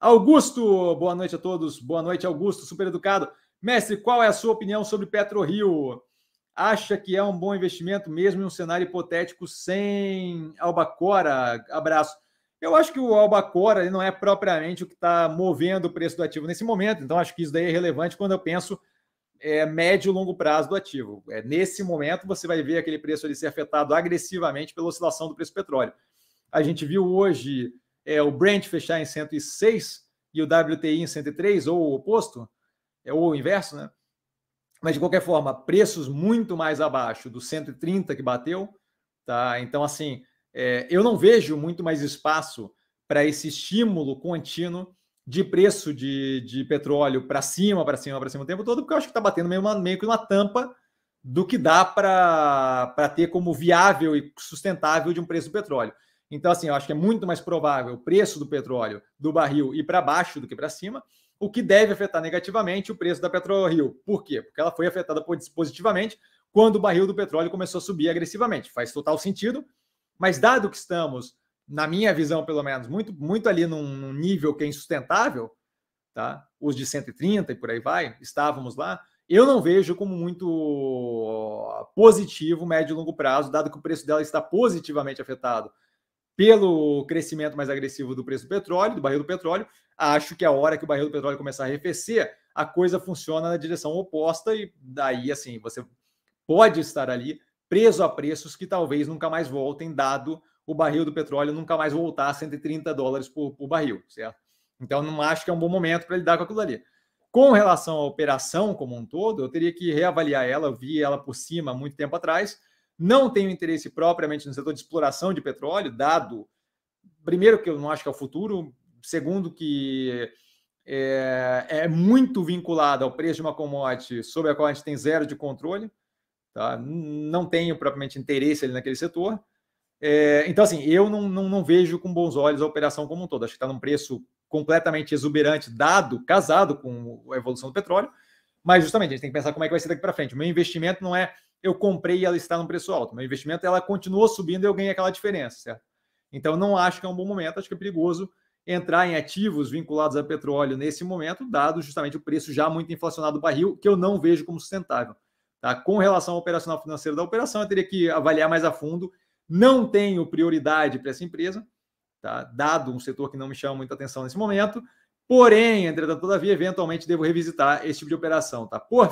Augusto, boa noite a todos. Boa noite, Augusto, super educado. Mestre, qual é a sua opinião sobre PetroRio? Acha que é um bom investimento mesmo em um cenário hipotético sem Albacora? Abraço. Eu acho que o Albacora não é propriamente o que está movendo o preço do ativo nesse momento, então acho que isso daí é relevante quando eu penso é, médio e longo prazo do ativo. É, nesse momento, você vai ver aquele preço ali ser afetado agressivamente pela oscilação do preço do petróleo. A gente viu hoje é, o Brent fechar em 106 e o WTI em 103, ou o oposto, é, ou o inverso, né? Mas de qualquer forma, preços muito mais abaixo do 130 que bateu, tá? Então, assim, é, eu não vejo muito mais espaço para esse estímulo contínuo de preço de, de petróleo para cima, para cima, para cima o tempo todo, porque eu acho que está batendo meio, uma, meio que uma tampa do que dá para ter como viável e sustentável de um preço do petróleo. Então, assim, eu acho que é muito mais provável o preço do petróleo do barril ir para baixo do que para cima, o que deve afetar negativamente o preço da PetroRio. Por quê? Porque ela foi afetada positivamente quando o barril do petróleo começou a subir agressivamente. Faz total sentido, mas dado que estamos, na minha visão pelo menos, muito, muito ali num, nível que é insustentável, tá? os de 130 e por aí vai, estávamos lá, eu não vejo como muito positivo médio e longo prazo, dado que o preço dela está positivamente afetado pelo crescimento mais agressivo do preço do petróleo, do barril do petróleo, acho que a hora que o barril do petróleo começar a arrefecer, a coisa funciona na direção oposta e daí assim, você pode estar ali preso a preços que talvez nunca mais voltem, dado o barril do petróleo nunca mais voltar a 130 dólares por, por barril, certo? Então não acho que é um bom momento para lidar com aquilo ali. Com relação à operação como um todo, eu teria que reavaliar ela, eu vi ela por cima muito tempo atrás, não tenho interesse propriamente no setor de exploração de petróleo, dado, primeiro, que eu não acho que é o futuro, segundo, que é, é muito vinculado ao preço de uma commodity sobre a qual a gente tem zero de controle, tá? não tenho propriamente interesse ali naquele setor. É, então, assim, eu não, não, não vejo com bons olhos a operação como um todo. Acho que está num preço completamente exuberante, dado, casado com a evolução do petróleo. Mas, justamente, a gente tem que pensar como é que vai ser daqui para frente. O meu investimento não é eu comprei e ela está num preço alto. Meu investimento ela continuou subindo e eu ganhei aquela diferença. Certo? Então não acho que é um bom momento, acho que é perigoso entrar em ativos vinculados a petróleo nesse momento, dado justamente o preço já muito inflacionado do barril, que eu não vejo como sustentável. Tá? Com relação ao operacional financeiro da operação, eu teria que avaliar mais a fundo. Não tenho prioridade para essa empresa, tá? dado um setor que não me chama muita atenção nesse momento. Porém, entretanto, todavia, eventualmente devo revisitar esse tipo de operação. Tá? Por